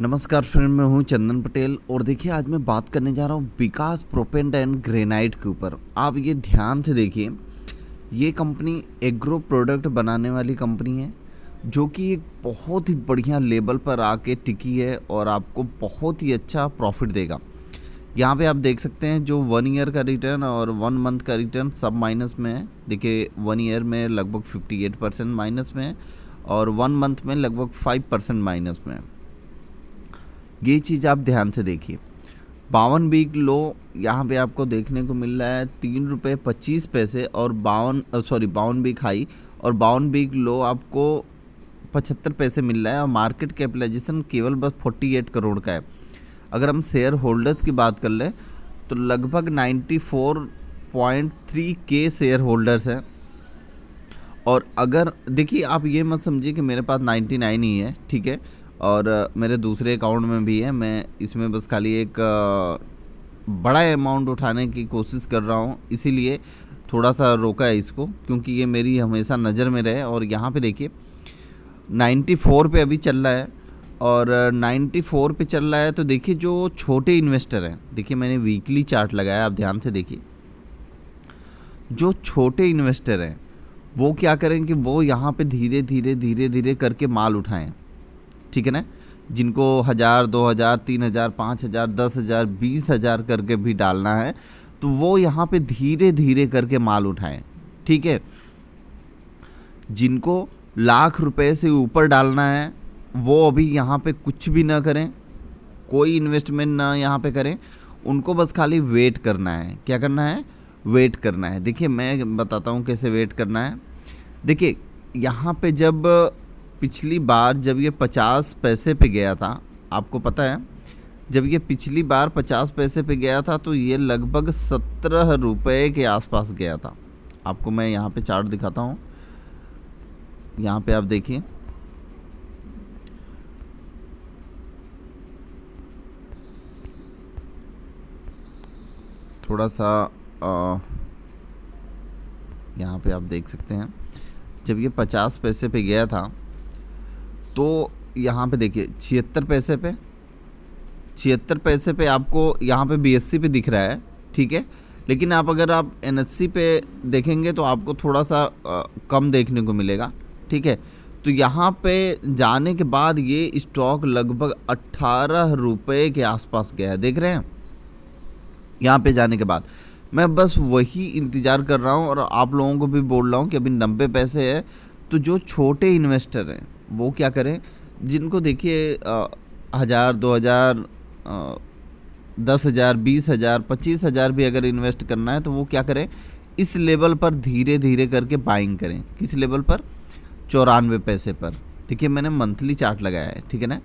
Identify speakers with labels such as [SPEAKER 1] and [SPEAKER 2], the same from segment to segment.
[SPEAKER 1] नमस्कार फ्रेंड मैं हूं चंदन पटेल और देखिए आज मैं बात करने जा रहा हूं विकास प्रोपेंट एंड ग्रेनाइट के ऊपर आप ये ध्यान से देखिए ये कंपनी एग्रो प्रोडक्ट बनाने वाली कंपनी है जो कि एक बहुत ही बढ़िया लेवल पर आके टिकी है और आपको बहुत ही अच्छा प्रॉफिट देगा यहाँ पे आप देख सकते हैं जो वन ईयर का रिटर्न और वन मंथ का रिटर्न सब माइनस में है देखिए वन ईयर में लगभग 58 परसेंट माइनस में है और वन मंथ में लगभग 5 परसेंट माइनस में है ये चीज़ आप ध्यान से देखिए बावन बीग लो यहाँ पे आपको देखने को मिल रहा है तीन रुपये पच्चीस पैसे और बावन सॉरी बावन बिग हाई और बावन बीग लो आपको पचहत्तर पैसे मिल रहा है और मार्केट कैपिटलाइजेशन केवल बस फोर्टी एट करोड़ का है अगर हम शेयर होल्डर्स की बात कर लें तो लगभग नाइन्टी फोर पॉइंट थ्री के शेयर होल्डर्स हैं और अगर देखिए आप ये मत समझिए कि मेरे पास नाइन्टी नाइन ही है ठीक है और मेरे दूसरे अकाउंट में भी है मैं इसमें बस खाली एक बड़ा अमाउंट उठाने की कोशिश कर रहा हूँ इसीलिए थोड़ा सा रोका है इसको क्योंकि ये मेरी हमेशा नज़र में रहे और यहाँ पे देखिए 94 पे अभी चल रहा है और 94 पे चल रहा है तो देखिए जो छोटे इन्वेस्टर हैं देखिए मैंने वीकली चार्ट लगाया आप ध्यान से देखिए जो छोटे इन्वेस्टर हैं वो क्या करें कि वो यहाँ पे धीरे धीरे धीरे धीरे करके माल उठाएं ठीक है ना जिनको हज़ार दो हज़ार तीन हज़ार पाँच हज़ार दस हज़ार बीस हज़ार करके भी डालना है तो वो यहाँ पे धीरे धीरे करके माल उठाएं ठीक है जिनको लाख रुपए से ऊपर डालना है वो अभी यहाँ पे कुछ भी ना करें कोई इन्वेस्टमेंट ना यहाँ पे करें उनको बस खाली वेट करना है क्या करना है वेट करना है देखिए मैं बताता हूँ कैसे वेट करना है देखिए यहाँ पे जब पिछली बार जब ये पचास पैसे पे गया था आपको पता है जब ये पिछली बार पचास पैसे पे गया था तो ये लगभग सत्रह रुपये के आसपास गया था आपको मैं यहाँ पे चार्ट दिखाता हूँ यहाँ पे आप देखिए थोड़ा सा यहाँ पे आप देख सकते हैं जब ये पचास पैसे पे गया था तो यहाँ पे देखिए छिहत्तर पैसे पे छिहत्तर पैसे पे आपको यहाँ पे बीएससी पे दिख रहा है ठीक है लेकिन आप अगर आप एनएससी पे देखेंगे तो आपको थोड़ा सा आ, कम देखने को मिलेगा ठीक है तो यहाँ पे जाने के बाद ये स्टॉक लगभग अट्ठारह रुपये के आसपास गया है देख रहे हैं यहाँ पे जाने के बाद मैं बस वही इंतज़ार कर रहा हूँ और आप लोगों को भी बोल रहा हूँ कि अभी नब्बे पैसे है तो जो छोटे इन्वेस्टर हैं वो क्या करें जिनको देखिए हज़ार दो हज़ार दस हज़ार बीस हज़ार पच्चीस हज़ार भी अगर इन्वेस्ट करना है तो वो क्या करें इस लेवल पर धीरे धीरे करके बाइंग करें किस लेवल पर चौरानवे पैसे पर ठीक है मैंने मंथली चार्ट लगाया है ठीक है ना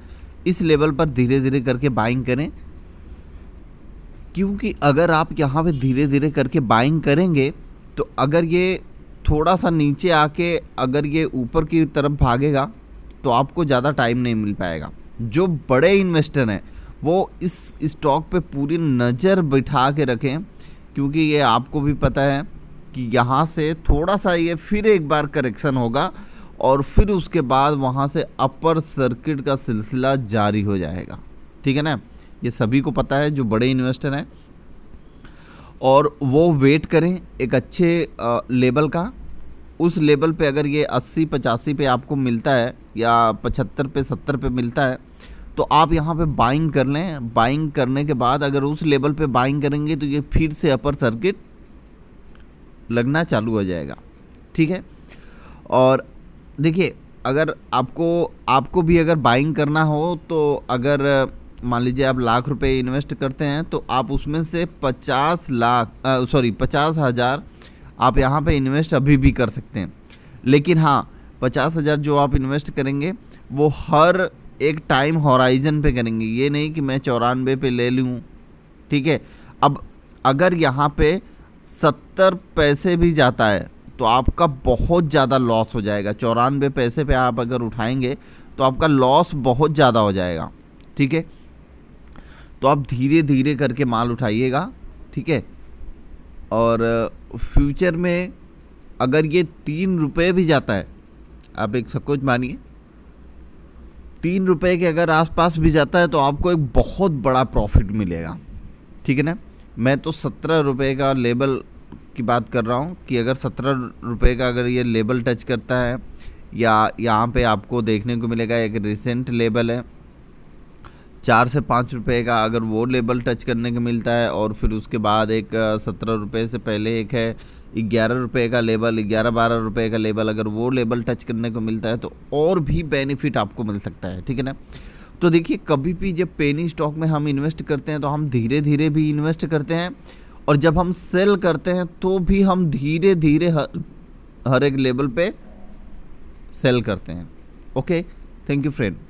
[SPEAKER 1] इस लेवल पर धीरे धीरे करके बाइंग करें क्योंकि अगर आप यहाँ पे धीरे धीरे करके बाइंग करेंगे तो अगर ये थोड़ा सा नीचे आके अगर ये ऊपर की तरफ भागेगा तो आपको ज़्यादा टाइम नहीं मिल पाएगा जो बड़े इन्वेस्टर हैं वो इस स्टॉक पे पूरी नज़र बिठा के रखें क्योंकि ये आपको भी पता है कि यहाँ से थोड़ा सा ये फिर एक बार करेक्शन होगा और फिर उसके बाद वहाँ से अपर सर्किट का सिलसिला जारी हो जाएगा ठीक है ना ये सभी को पता है जो बड़े इन्वेस्टर हैं और वो वेट करें एक अच्छे लेवल का उस लेवल पे अगर ये अस्सी पचासी पे आपको मिलता है या पचहत्तर पे सत्तर पे मिलता है तो आप यहाँ पे बाइंग कर लें बाइंग करने के बाद अगर उस लेवल पे बाइंग करेंगे तो ये फिर से अपर सर्किट लगना चालू हो जाएगा ठीक है और देखिए अगर आपको आपको भी अगर बाइंग करना हो तो अगर मान लीजिए आप लाख रुपए इन्वेस्ट करते हैं तो आप उसमें से पचास लाख सॉरी पचास हज़ार आप यहाँ पे इन्वेस्ट अभी भी कर सकते हैं लेकिन हाँ पचास हज़ार जो आप इन्वेस्ट करेंगे वो हर एक टाइम हॉराइजन पे करेंगे ये नहीं कि मैं चौरानवे पे ले लूँ ठीक है अब अगर यहाँ पे सत्तर पैसे भी जाता है तो आपका बहुत ज़्यादा लॉस हो जाएगा चौरानवे पैसे पे आप अगर उठाएंगे तो आपका लॉस बहुत ज़्यादा हो जाएगा ठीक है तो आप धीरे धीरे करके माल उठाइएगा ठीक है और फ्यूचर में अगर ये तीन रुपये भी जाता है आप एक सब कुछ मानिए तीन रुपये के अगर आसपास भी जाता है तो आपको एक बहुत बड़ा प्रॉफिट मिलेगा ठीक है ना मैं तो सत्रह रुपये का लेबल की बात कर रहा हूँ कि अगर सत्रह रुपये का अगर ये लेबल टच करता है या यहाँ पे आपको देखने को मिलेगा एक रिसेंट लेबल है चार से पाँच रुपये का अगर वो लेबल टच करने का मिलता है और फिर उसके बाद एक सत्रह रुपये से पहले एक है ग्यारह रुपये का लेबल ग्यारह बारह रुपये का लेबल अगर वो लेबल टच करने को मिलता है तो और भी बेनिफिट आपको मिल सकता है ठीक है ना तो देखिए कभी भी जब पेनी स्टॉक में हम इन्वेस्ट करते हैं तो हम धीरे धीरे भी इन्वेस्ट करते हैं और जब हम सेल करते हैं तो भी हम धीरे धीरे हर हर एक लेवल पे सेल करते हैं ओके थैंक यू फ्रेंड